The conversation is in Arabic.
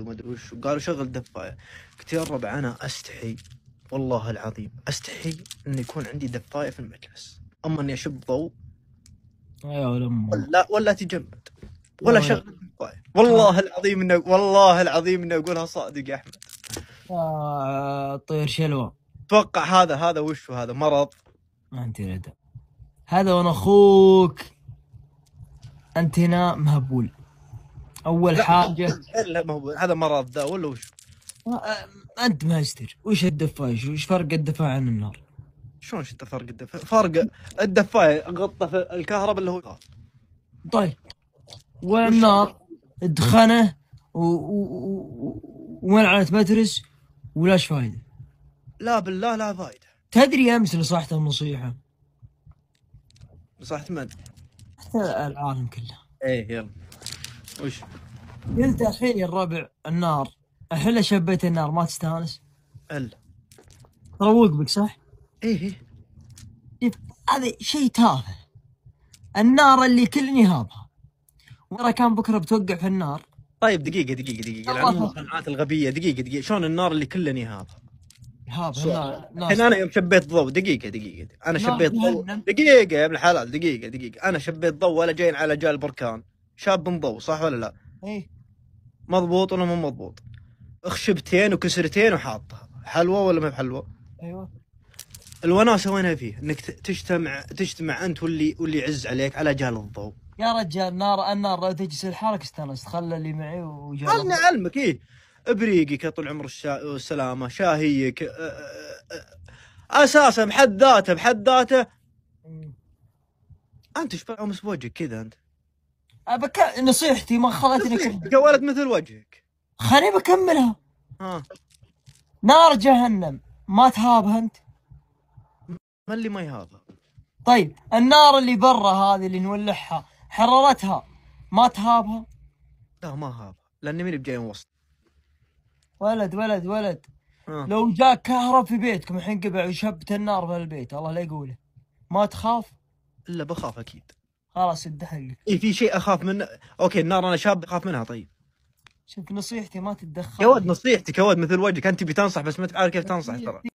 وما ادري وش قالوا شغل دفايه قلت يا رب انا استحي والله العظيم استحي ان يكون عندي دفايه في المجلس اما اني اشب ضوء يا ولا ولا تجمد ولا شغل دفايه والله العظيم انه والله العظيم انه اقولها صادق يا احمد آه، طير شلوى اتوقع هذا هذا وش هذا مرض ما انت ردا هذا وانا اخوك انت هنا مهبول اول حاجه لا ما هو هذا مرض ذا ولا وش؟ آه، انت ماستر وش الدفايش وش فرق الدفاع عن النار؟ شلون شو فرق الدفاع؟ فرق الدفاع غطى في الكهرباء اللي هو طيب والنار دخنه ادخنه وين على وملعنة ولا ولاش فايده لا بالله لا فايده تدري امس نصحت النصيحه نصحت من؟ العالم كله ايه يلا وش؟ قلت الحين الربع النار احلى شبيت النار ما تستانس؟ الا تروق بك صح؟ إيه،, ايه ايه هذا شيء تافه النار اللي كل نهابها ورا كان بكره بتوقع في النار طيب دقيقه دقيقه دقيقه يعني العموم القناعات الغبيه دقيقه دقيقه شلون النار اللي كلني نهابها؟ هابها الحين انا يوم شبيت ضوء دقيقه دقيقه انا شبيت ضوء دقيقه يا ابن الحلال دقيقه دقيقه انا شبيت ضوء ولا جاي على جال بركان شاب مبو صح ولا لا؟ اي مضبوط ولا مو مضبوط؟ اخشبتين وكسرتين وحاطها حلوه ولا ما بحلوه؟ ايوه الوناسه وينها فيه؟ انك تجتمع تجتمع انت واللي واللي يعز عليك على جال الضوء يا رجال نار النار لو تجلس لحالك استانس خلى اللي معي وجال خلنا علمك ايه ابريقك يا طول عمر السلامه شاهيك اساسا بحد ذاته بحد ذاته انت ايش امس بوجهك كذا انت بك... نصيحتي ما خلتني كنت قولت مثل وجهك خليني بكملها ها نار جهنم ما تهابها انت ما اللي ما يهابها طيب النار اللي برا هذه اللي نولعها حرارتها ما تهابها لا ما هابها لاني ماني بجاي من وسط ولد ولد ولد آه. لو جاك كهرب في بيتكم الحين قبع وشبت النار في البيت الله لا يقوله ما تخاف الا بخاف اكيد خلاص اتدهق إيه في شيء اخاف منه اوكي النار انا شاب اخاف منها طيب شوف نصيحتي ما تتدخل يا ود نصيحتك يا ود مثل وجهك انت تبي تنصح بس ما تعرف كيف تنصح ترى